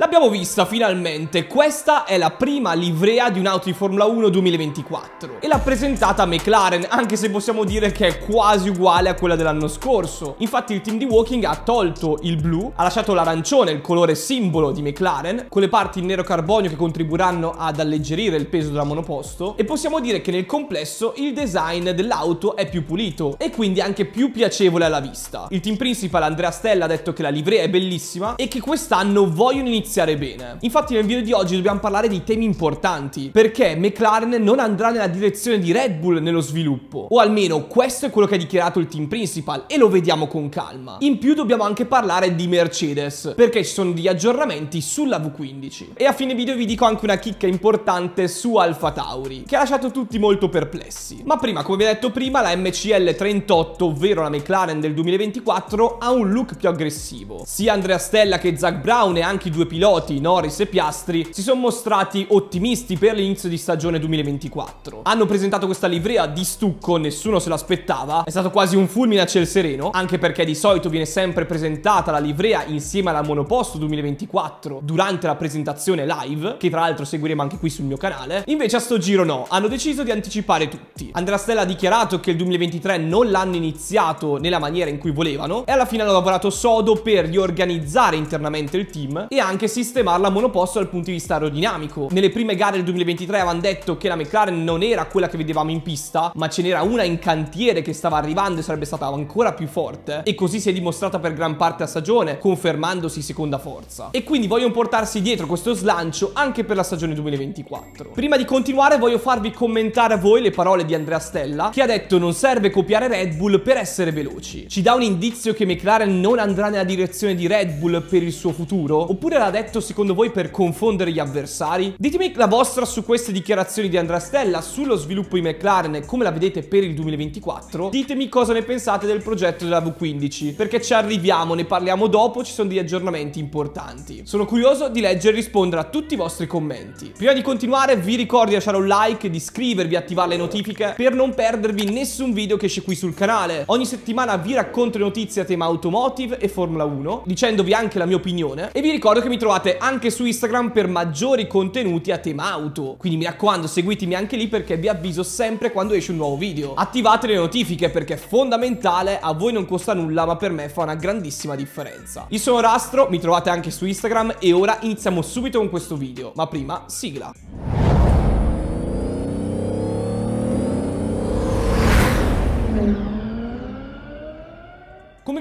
L'abbiamo vista finalmente, questa è la prima livrea di un'auto di Formula 1 2024 e l'ha presentata McLaren anche se possiamo dire che è quasi uguale a quella dell'anno scorso. Infatti il team di Walking ha tolto il blu, ha lasciato l'arancione, il colore simbolo di McLaren, con le parti in nero carbonio che contribuiranno ad alleggerire il peso della monoposto e possiamo dire che nel complesso il design dell'auto è più pulito e quindi anche più piacevole alla vista. Il team principal Andrea Stella ha detto che la livrea è bellissima e che quest'anno vogliono iniziare iniziare bene. Infatti nel video di oggi dobbiamo parlare di temi importanti, perché McLaren non andrà nella direzione di Red Bull nello sviluppo, o almeno questo è quello che ha dichiarato il team principal e lo vediamo con calma. In più dobbiamo anche parlare di Mercedes, perché ci sono degli aggiornamenti sulla V15. E a fine video vi dico anche una chicca importante su Alfa Tauri, che ha lasciato tutti molto perplessi. Ma prima, come vi ho detto prima, la MCL 38, ovvero la McLaren del 2024, ha un look più aggressivo. Sia Andrea Stella che Zach Brown e anche i due piloti Norris e Piastri si sono mostrati ottimisti per l'inizio di stagione 2024. Hanno presentato questa livrea di stucco, nessuno se l'aspettava, è stato quasi un fulmine a ciel sereno, anche perché di solito viene sempre presentata la livrea insieme alla monoposto 2024 durante la presentazione live, che tra l'altro seguiremo anche qui sul mio canale. Invece a sto giro no, hanno deciso di anticipare tutti. Andrea Stella ha dichiarato che il 2023 non l'hanno iniziato nella maniera in cui volevano e alla fine hanno lavorato sodo per riorganizzare internamente il team e anche anche sistemarla a monoposto dal punto di vista aerodinamico. Nelle prime gare del 2023 avevano detto che la McLaren non era quella che vedevamo in pista, ma ce n'era una in cantiere che stava arrivando e sarebbe stata ancora più forte. E così si è dimostrata per gran parte a stagione, confermandosi seconda forza. E quindi vogliono portarsi dietro questo slancio anche per la stagione 2024. Prima di continuare voglio farvi commentare a voi le parole di Andrea Stella, che ha detto non serve copiare Red Bull per essere veloci. Ci dà un indizio che McLaren non andrà nella direzione di Red Bull per il suo futuro? Oppure la detto secondo voi per confondere gli avversari? Ditemi la vostra su queste dichiarazioni di Andrea Stella, sullo sviluppo di McLaren e come la vedete per il 2024. Ditemi cosa ne pensate del progetto della V15, perché ci arriviamo, ne parliamo dopo, ci sono degli aggiornamenti importanti. Sono curioso di leggere e rispondere a tutti i vostri commenti. Prima di continuare vi ricordo di lasciare un like, di iscrivervi, e attivare le notifiche per non perdervi nessun video che esce qui sul canale. Ogni settimana vi racconto le notizie a tema automotive e Formula 1, dicendovi anche la mia opinione e vi ricordo che mi trovate trovate anche su Instagram per maggiori contenuti a tema auto. Quindi mi raccomando seguitemi anche lì perché vi avviso sempre quando esce un nuovo video. Attivate le notifiche perché è fondamentale, a voi non costa nulla ma per me fa una grandissima differenza. Io sono Rastro, mi trovate anche su Instagram e ora iniziamo subito con questo video, ma prima sigla.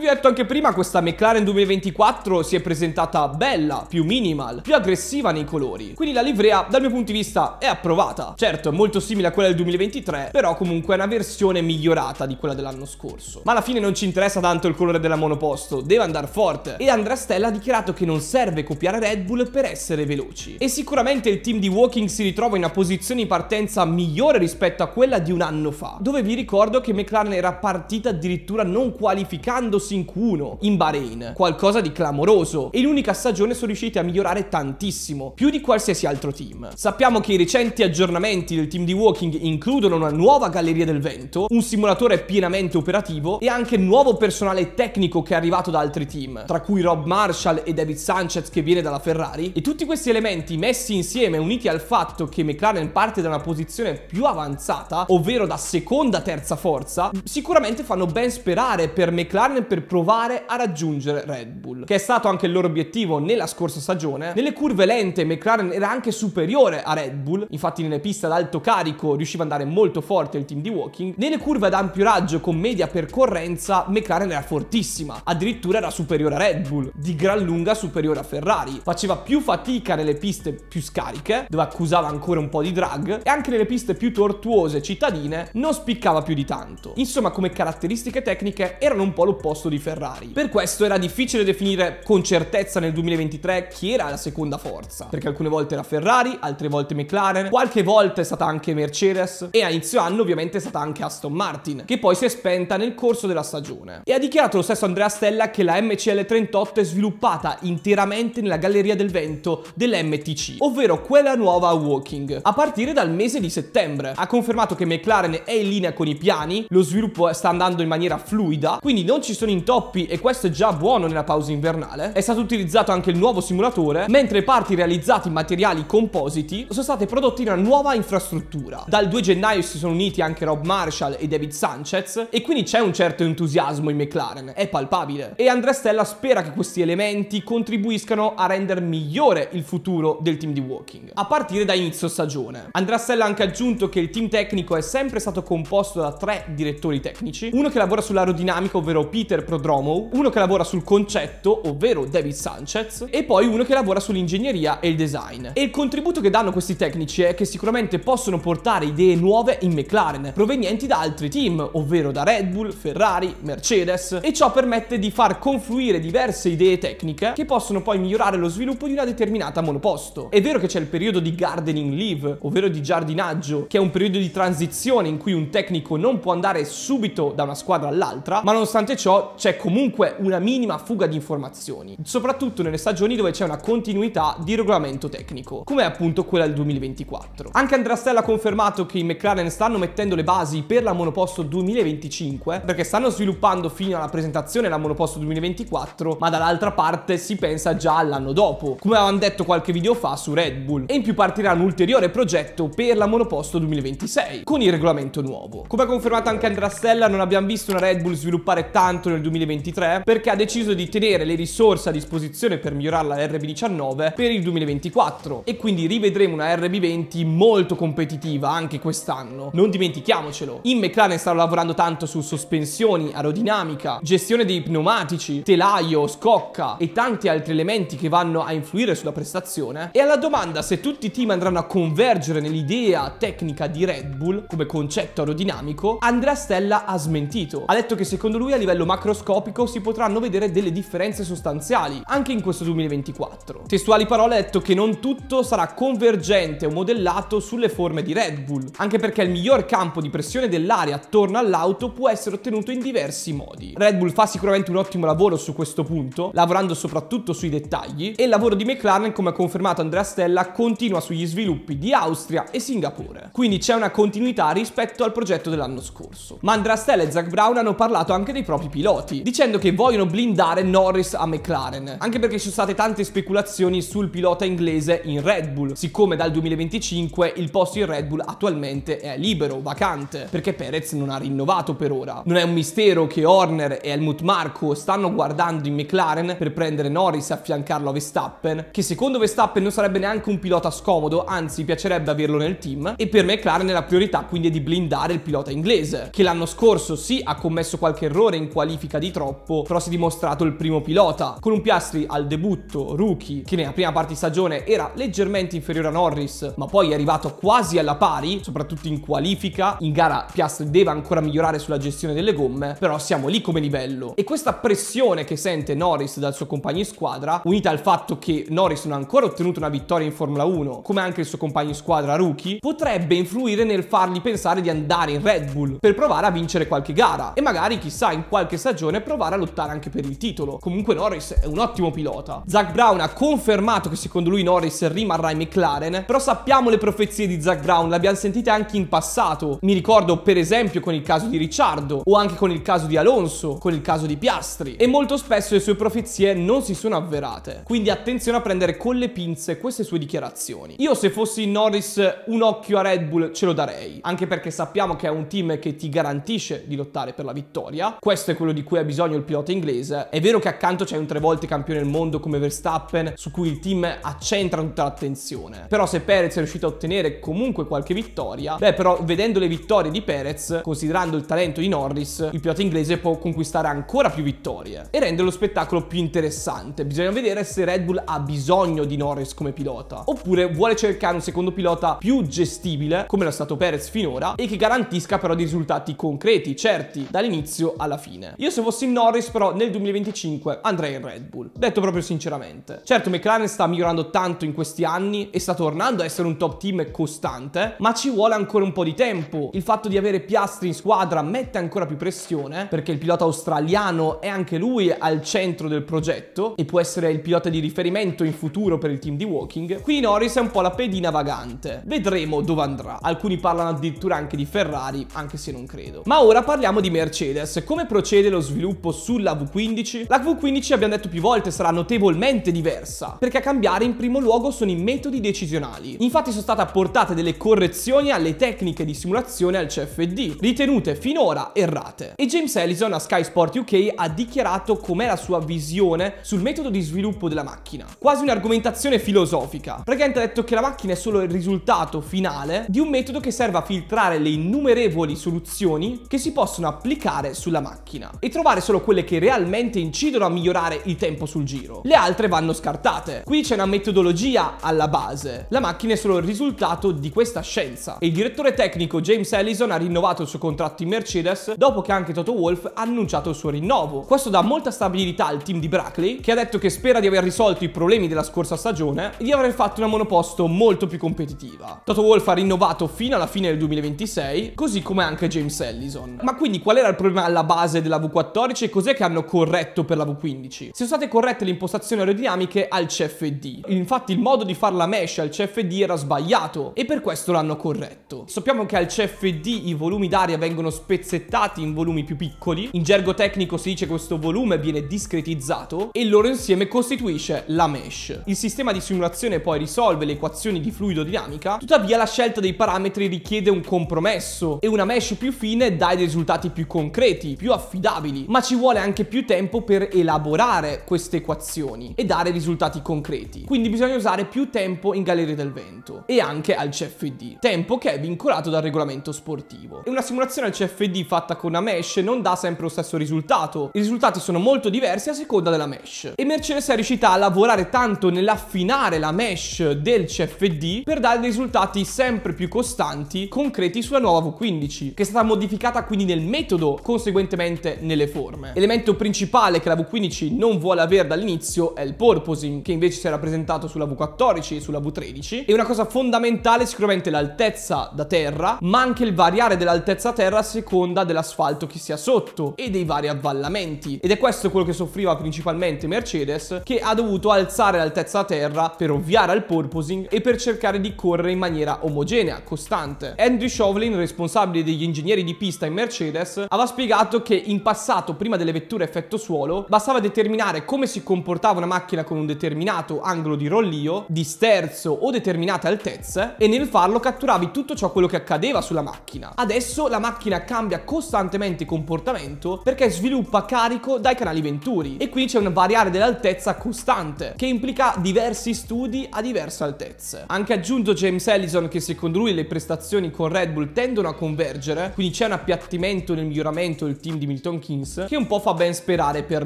vi ho detto anche prima, questa McLaren 2024 si è presentata bella, più minimal, più aggressiva nei colori. Quindi la livrea, dal mio punto di vista, è approvata. Certo, è molto simile a quella del 2023, però comunque è una versione migliorata di quella dell'anno scorso. Ma alla fine non ci interessa tanto il colore della monoposto, deve andare forte. E Andrea Stella ha dichiarato che non serve copiare Red Bull per essere veloci. E sicuramente il team di Walking si ritrova in una posizione di partenza migliore rispetto a quella di un anno fa, dove vi ricordo che McLaren era partita addirittura non qualificandosi in Q1, in Bahrain, qualcosa di clamoroso e l'unica un'unica stagione sono riusciti a migliorare tantissimo, più di qualsiasi altro team. Sappiamo che i recenti aggiornamenti del team di Walking includono una nuova galleria del vento, un simulatore pienamente operativo e anche nuovo personale tecnico che è arrivato da altri team, tra cui Rob Marshall e David Sanchez che viene dalla Ferrari e tutti questi elementi messi insieme uniti al fatto che McLaren parte da una posizione più avanzata, ovvero da seconda terza forza, sicuramente fanno ben sperare per McLaren per provare a raggiungere Red Bull, che è stato anche il loro obiettivo nella scorsa stagione. Nelle curve lente McLaren era anche superiore a Red Bull, infatti nelle piste ad alto carico riusciva ad andare molto forte il team di Walking. Nelle curve ad ampio raggio con media percorrenza McLaren era fortissima, addirittura era superiore a Red Bull, di gran lunga superiore a Ferrari. Faceva più fatica nelle piste più scariche, dove accusava ancora un po' di drag, e anche nelle piste più tortuose cittadine non spiccava più di tanto. Insomma, come caratteristiche tecniche erano un po' l'opposto di di Ferrari. Per questo era difficile definire con certezza nel 2023 chi era la seconda forza, perché alcune volte era Ferrari, altre volte McLaren, qualche volta è stata anche Mercedes e a inizio anno ovviamente è stata anche Aston Martin, che poi si è spenta nel corso della stagione. E ha dichiarato lo stesso Andrea Stella che la MCL38 è sviluppata interamente nella galleria del vento dell'MTC, ovvero quella nuova Walking, a partire dal mese di settembre. Ha confermato che McLaren è in linea con i piani, lo sviluppo sta andando in maniera fluida, quindi non ci sono in intoppi e questo è già buono nella pausa invernale. È stato utilizzato anche il nuovo simulatore, mentre parti realizzate in materiali compositi sono state prodotte in una nuova infrastruttura. Dal 2 gennaio si sono uniti anche Rob Marshall e David Sanchez e quindi c'è un certo entusiasmo in McLaren, è palpabile. E Andrea Stella spera che questi elementi contribuiscano a rendere migliore il futuro del team di Walking, a partire da inizio stagione. Andrea Stella ha anche aggiunto che il team tecnico è sempre stato composto da tre direttori tecnici, uno che lavora sull'aerodinamica, ovvero Peter Oliver Prodromo, uno che lavora sul concetto, ovvero David Sanchez, e poi uno che lavora sull'ingegneria e il design. E il contributo che danno questi tecnici è che sicuramente possono portare idee nuove in McLaren, provenienti da altri team, ovvero da Red Bull, Ferrari, Mercedes, e ciò permette di far confluire diverse idee tecniche che possono poi migliorare lo sviluppo di una determinata monoposto. È vero che c'è il periodo di gardening leave, ovvero di giardinaggio, che è un periodo di transizione in cui un tecnico non può andare subito da una squadra all'altra, ma nonostante ciò c'è comunque una minima fuga di informazioni, soprattutto nelle stagioni dove c'è una continuità di regolamento tecnico, come appunto quella del 2024. Anche Andrea Stella ha confermato che i McLaren stanno mettendo le basi per la monoposto 2025, perché stanno sviluppando fino alla presentazione la monoposto 2024, ma dall'altra parte si pensa già all'anno dopo, come avevano detto qualche video fa su Red Bull. E in più partirà un ulteriore progetto per la monoposto 2026, con il regolamento nuovo. Come ha confermato anche Andrea Stella, non abbiamo visto una Red Bull sviluppare tanto nel 2023 perché ha deciso di tenere le risorse a disposizione per migliorare la RB19 per il 2024 e quindi rivedremo una RB20 molto competitiva anche quest'anno. Non dimentichiamocelo, in McLaren stanno lavorando tanto su sospensioni, aerodinamica, gestione dei pneumatici, telaio, scocca e tanti altri elementi che vanno a influire sulla prestazione. E alla domanda se tutti i team andranno a convergere nell'idea tecnica di Red Bull come concetto aerodinamico, Andrea Stella ha smentito. Ha detto che secondo lui a livello macro macroscopico si potranno vedere delle differenze sostanziali, anche in questo 2024. Testuali parole ha detto che non tutto sarà convergente o modellato sulle forme di Red Bull, anche perché il miglior campo di pressione dell'aria attorno all'auto può essere ottenuto in diversi modi. Red Bull fa sicuramente un ottimo lavoro su questo punto, lavorando soprattutto sui dettagli, e il lavoro di McLaren, come ha confermato Andrea Stella, continua sugli sviluppi di Austria e Singapore. Quindi c'è una continuità rispetto al progetto dell'anno scorso. Ma Andrea Stella e Zach Brown hanno parlato anche dei propri piloti, piloti, dicendo che vogliono blindare Norris a McLaren, anche perché ci sono state tante speculazioni sul pilota inglese in Red Bull, siccome dal 2025 il posto in Red Bull attualmente è libero, vacante, perché Perez non ha rinnovato per ora. Non è un mistero che Horner e Helmut Marko stanno guardando in McLaren per prendere Norris e affiancarlo a Verstappen, che secondo Verstappen non sarebbe neanche un pilota scomodo, anzi piacerebbe averlo nel team, e per McLaren la priorità quindi è di blindare il pilota inglese, che l'anno scorso sì ha commesso qualche errore in qualifica fatica di troppo, però si è dimostrato il primo pilota. Con un Piastri al debutto, rookie, che nella prima parte di stagione era leggermente inferiore a Norris, ma poi è arrivato quasi alla pari, soprattutto in qualifica. In gara Piastri deve ancora migliorare sulla gestione delle gomme, però siamo lì come livello. E questa pressione che sente Norris dal suo compagno in squadra, unita al fatto che Norris non ha ancora ottenuto una vittoria in Formula 1, come anche il suo compagno in squadra rookie, potrebbe influire nel fargli pensare di andare in Red Bull per provare a vincere qualche gara e magari chissà in qualche stagione stagione provare a lottare anche per il titolo. Comunque Norris è un ottimo pilota. Zach Brown ha confermato che secondo lui Norris rimarrà in McLaren, però sappiamo le profezie di Zach Brown, le abbiamo sentite anche in passato. Mi ricordo per esempio con il caso di Ricciardo o anche con il caso di Alonso, con il caso di Piastri e molto spesso le sue profezie non si sono avverate. Quindi attenzione a prendere con le pinze queste sue dichiarazioni. Io se fossi Norris un occhio a Red Bull ce lo darei, anche perché sappiamo che è un team che ti garantisce di lottare per la vittoria. Questo è quello di cui cui ha bisogno il pilota inglese. È vero che accanto c'è un tre volte campione del mondo come Verstappen, su cui il team accentra tutta l'attenzione. Però se Perez è riuscito a ottenere comunque qualche vittoria, beh però vedendo le vittorie di Perez, considerando il talento di Norris, il pilota inglese può conquistare ancora più vittorie e rendere lo spettacolo più interessante. Bisogna vedere se Red Bull ha bisogno di Norris come pilota, oppure vuole cercare un secondo pilota più gestibile, come lo è stato Perez finora, e che garantisca però dei risultati concreti, certi, dall'inizio alla fine. Io se fossi in Norris però nel 2025 andrei in Red Bull, detto proprio sinceramente. Certo McLaren sta migliorando tanto in questi anni e sta tornando a essere un top team costante, ma ci vuole ancora un po' di tempo. Il fatto di avere Piastri in squadra mette ancora più pressione perché il pilota australiano è anche lui al centro del progetto e può essere il pilota di riferimento in futuro per il team di Walking. Qui Norris è un po' la pedina vagante. Vedremo dove andrà. Alcuni parlano addirittura anche di Ferrari, anche se non credo. Ma ora parliamo di Mercedes. Come procede lo sviluppo sulla V15, la V15 abbiamo detto più volte sarà notevolmente diversa, perché a cambiare in primo luogo sono i metodi decisionali. Infatti sono state apportate delle correzioni alle tecniche di simulazione al CFD, ritenute finora errate. E James Ellison a Sky Sport UK ha dichiarato com'è la sua visione sul metodo di sviluppo della macchina, quasi un'argomentazione filosofica. Praticamente ha detto che la macchina è solo il risultato finale di un metodo che serve a filtrare le innumerevoli soluzioni che si possono applicare sulla macchina. E trovare solo quelle che realmente incidono a migliorare il tempo sul giro. Le altre vanno scartate. Qui c'è una metodologia alla base. La macchina è solo il risultato di questa scienza. E il direttore tecnico James Ellison ha rinnovato il suo contratto in Mercedes dopo che anche Toto Wolff ha annunciato il suo rinnovo. Questo dà molta stabilità al team di Brackley, che ha detto che spera di aver risolto i problemi della scorsa stagione e di aver fatto una monoposto molto più competitiva. Toto Wolff ha rinnovato fino alla fine del 2026, così come anche James Ellison. Ma quindi qual era il problema alla base della V4? V14 cos'è che hanno corretto per la V15? Sono state corrette le impostazioni aerodinamiche al CFD. Infatti il modo di fare la mesh al CFD era sbagliato e per questo l'hanno corretto. Sappiamo che al CFD i volumi d'aria vengono spezzettati in volumi più piccoli. In gergo tecnico si dice questo volume viene discretizzato e il loro insieme costituisce la mesh. Il sistema di simulazione poi risolve le equazioni di fluidodinamica, tuttavia la scelta dei parametri richiede un compromesso e una mesh più fine dà i risultati più concreti, più affidabili stabili, ma ci vuole anche più tempo per elaborare queste equazioni e dare risultati concreti. Quindi bisogna usare più tempo in Galleria del Vento e anche al CFD, tempo che è vincolato dal regolamento sportivo. E una simulazione al CFD fatta con una mesh non dà sempre lo stesso risultato. I risultati sono molto diversi a seconda della mesh. E Mercedes è riuscita a lavorare tanto nell'affinare la mesh del CFD per dare risultati sempre più costanti, concreti sulla nuova V15, che è stata modificata quindi nel metodo, conseguentemente nelle delle forme. Elemento principale che la V15 non vuole avere dall'inizio è il porpoising, che invece si è rappresentato sulla V14 e sulla V13. E una cosa fondamentale è sicuramente l'altezza da terra, ma anche il variare dell'altezza a terra a seconda dell'asfalto che sia sotto e dei vari avvallamenti. Ed è questo quello che soffriva principalmente Mercedes, che ha dovuto alzare l'altezza a terra per ovviare al porpoising e per cercare di correre in maniera omogenea, costante. Andrew Shovlin, responsabile degli ingegneri di pista in Mercedes, aveva spiegato che in passato passato prima delle vetture effetto suolo, bastava determinare come si comportava una macchina con un determinato angolo di rollio, di sterzo o determinate altezze e nel farlo catturavi tutto ciò quello che accadeva sulla macchina. Adesso la macchina cambia costantemente comportamento perché sviluppa carico dai canali venturi e qui c'è un variare dell'altezza costante che implica diversi studi a diverse altezze. Anche aggiunto James Ellison che secondo lui le prestazioni con Red Bull tendono a convergere, quindi c'è un appiattimento nel miglioramento del team di Milton Keynes Higgins, che un po' fa ben sperare per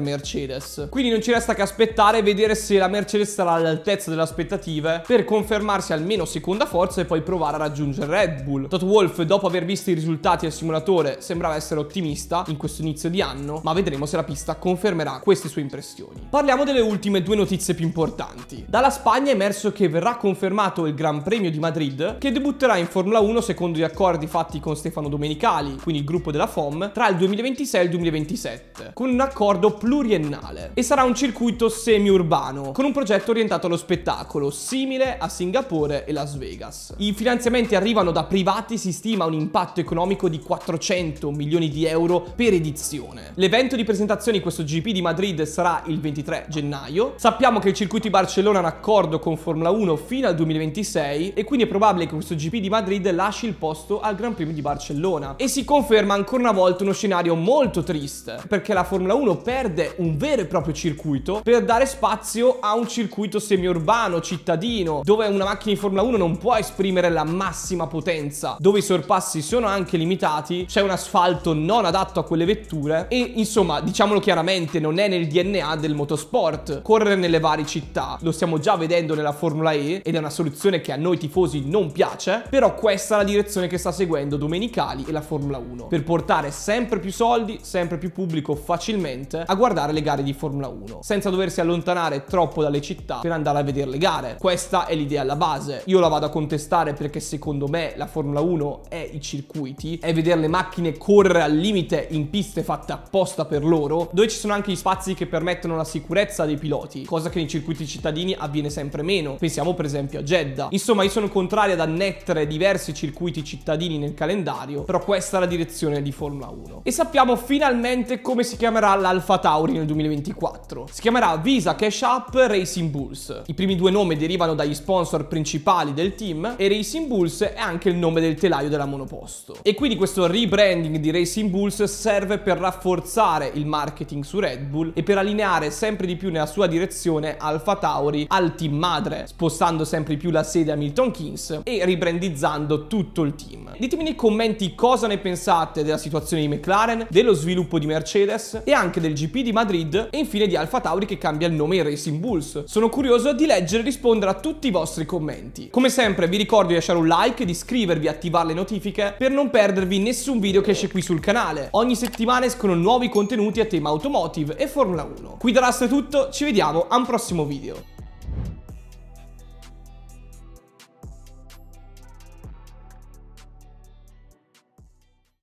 Mercedes. Quindi non ci resta che aspettare e vedere se la Mercedes sarà all'altezza delle aspettative per confermarsi almeno seconda forza e poi provare a raggiungere Red Bull. Todd Wolf, dopo aver visto i risultati al simulatore, sembrava essere ottimista in questo inizio di anno, ma vedremo se la pista confermerà queste sue impressioni. Parliamo delle ultime due notizie più importanti. Dalla Spagna è emerso che verrà confermato il Gran Premio di Madrid, che debutterà in Formula 1 secondo gli accordi fatti con Stefano Domenicali, quindi il gruppo della FOM, tra il 2026 e il 2027 2027, con un accordo pluriennale, e sarà un circuito semi-urbano, con un progetto orientato allo spettacolo, simile a Singapore e Las Vegas. I finanziamenti arrivano da privati, si stima un impatto economico di 400 milioni di euro per edizione. L'evento di presentazione di questo GP di Madrid sarà il 23 gennaio. Sappiamo che il circuito di Barcellona ha un accordo con Formula 1 fino al 2026 e quindi è probabile che questo GP di Madrid lasci il posto al Gran Premio di Barcellona. E si conferma ancora una volta uno scenario molto triste esiste, perché la Formula 1 perde un vero e proprio circuito per dare spazio a un circuito semiurbano, cittadino, dove una macchina di Formula 1 non può esprimere la massima potenza, dove i sorpassi sono anche limitati, c'è un asfalto non adatto a quelle vetture e insomma, diciamolo chiaramente, non è nel DNA del motorsport correre nelle varie città. Lo stiamo già vedendo nella Formula E ed è una soluzione che a noi tifosi non piace, però questa è la direzione che sta seguendo Domenicali e la Formula 1 per portare sempre più soldi, sempre più più pubblico facilmente a guardare le gare di Formula 1, senza doversi allontanare troppo dalle città per andare a vedere le gare. Questa è l'idea alla base. Io la vado a contestare perché secondo me la Formula 1 è i circuiti, è vedere le macchine correre al limite in piste fatte apposta per loro, dove ci sono anche gli spazi che permettono la sicurezza dei piloti, cosa che nei circuiti cittadini avviene sempre meno. Pensiamo per esempio a Jeddah. Insomma, io sono contrario ad annettere diversi circuiti cittadini nel calendario, però questa è la direzione di Formula 1. E sappiamo finalmente esattamente come si chiamerà l'Alfa Tauri nel 2024. Si chiamerà Visa Cash App Racing Bulls. I primi due nomi derivano dagli sponsor principali del team e Racing Bulls è anche il nome del telaio della monoposto. E quindi questo rebranding di Racing Bulls serve per rafforzare il marketing su Red Bull e per allineare sempre di più nella sua direzione Alfa Tauri al team madre, spostando sempre di più la sede a Milton Keynes e ribrandizzando tutto il team. Ditemi nei commenti cosa ne pensate della situazione di McLaren, dello sviluppo gruppo di Mercedes e anche del GP di Madrid e infine di Alfa Tauri che cambia il nome in Racing Bulls. Sono curioso di leggere e rispondere a tutti i vostri commenti. Come sempre vi ricordo di lasciare un like, di iscrivervi e attivare le notifiche per non perdervi nessun video che esce qui sul canale. Ogni settimana escono nuovi contenuti a tema automotive e Formula 1. Qui da Rust è tutto, ci vediamo a un prossimo video.